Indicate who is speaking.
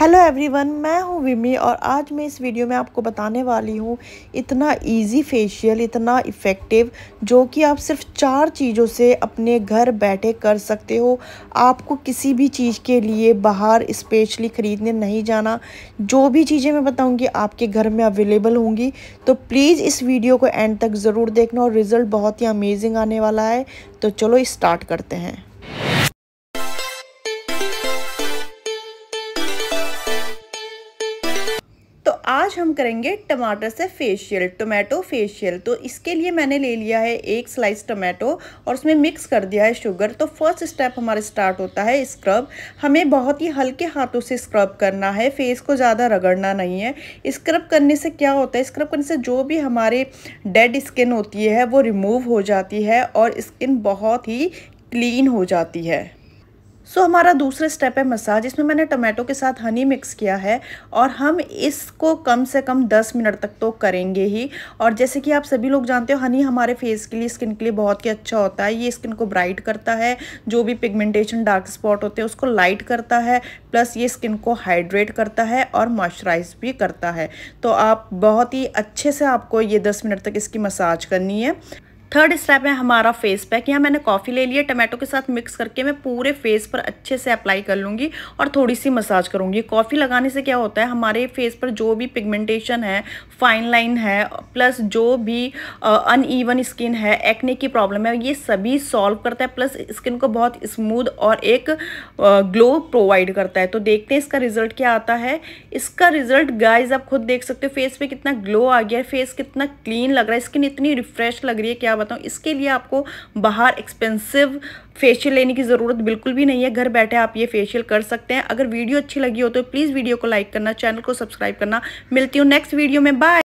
Speaker 1: hello everyone मैं हूँ विमी और आज मैं इस वीडियो में आपको बताने वाली हूँ इतना इजी फेशियल इतना इफ़ेक्टिव जो कि आप सिर्फ चार चीज़ों से अपने घर बैठे कर सकते हो आपको किसी भी चीज़ के लिए बाहर स्पेशली ख़रीदने नहीं जाना जो भी चीज़ें मैं बताऊँगी आपके घर में अवेलेबल होंगी तो प्लीज़ इस वीडियो को एंड तक ज़रूर देखना और रिज़ल्ट बहुत ही अमेजिंग आने वाला है तो चलो इस्टार्ट करते हैं आज हम करेंगे टमाटर से फेशियल टोमेटो फेशियल तो इसके लिए मैंने ले लिया है एक स्लाइस टोमेटो और उसमें मिक्स कर दिया है शुगर तो फर्स्ट स्टेप हमारा स्टार्ट होता है स्क्रब हमें बहुत ही हल्के हाथों से स्क्रब करना है फेस को ज़्यादा रगड़ना नहीं है स्क्रब करने से क्या होता है स्क्रब करने से जो भी हमारे डेड स्किन होती है वो रिमूव हो जाती है और स्किन बहुत ही क्लीन हो जाती है सो so, हमारा दूसरा स्टेप है मसाज इसमें मैंने टमाटो के साथ हनी मिक्स किया है और हम इसको कम से कम 10 मिनट तक तो करेंगे ही और जैसे कि आप सभी लोग जानते हो हनी हमारे फेस के लिए स्किन के लिए बहुत ही अच्छा होता है ये स्किन को ब्राइट करता है जो भी पिगमेंटेशन डार्क स्पॉट होते हैं उसको लाइट करता है प्लस ये स्किन को हाइड्रेट करता है और मॉइस्चराइज भी करता है तो आप बहुत ही अच्छे से आपको ये दस मिनट तक इसकी मसाज करनी है थर्ड स्टेप है हमारा फेस पैक यहाँ मैंने कॉफ़ी ले लिया टमाटो के साथ मिक्स करके मैं पूरे फेस पर अच्छे से अप्लाई कर लूँगी और थोड़ी सी मसाज करूँगी कॉफ़ी लगाने से क्या होता है हमारे फेस पर जो भी पिगमेंटेशन है फाइन लाइन है प्लस जो भी अनईवन स्किन है एक्ने की प्रॉब्लम है ये सभी सॉल्व करता है प्लस स्किन को बहुत स्मूद और एक ग्लो प्रोवाइड करता है तो देखते हैं इसका रिजल्ट क्या आता है इसका रिजल्ट गाइज आप खुद देख सकते हो फेस पर कितना ग्लो आ गया है फेस कितना क्लीन लग रहा है स्किन इतनी रिफ्रेश लग रही है क्या क्या बताऊँ इसके लिए आपको बाहर एक्सपेंसिव फेशियल लेने की ज़रूरत बिल्कुल भी नहीं है घर बैठे आप ये फेशियल कर सकते हैं अगर वीडियो अच्छी लगी हो तो प्लीज़ वीडियो को लाइक करना चैनल को सब्सक्राइब करना मिलती हूँ नेक्स्ट वीडियो में बाय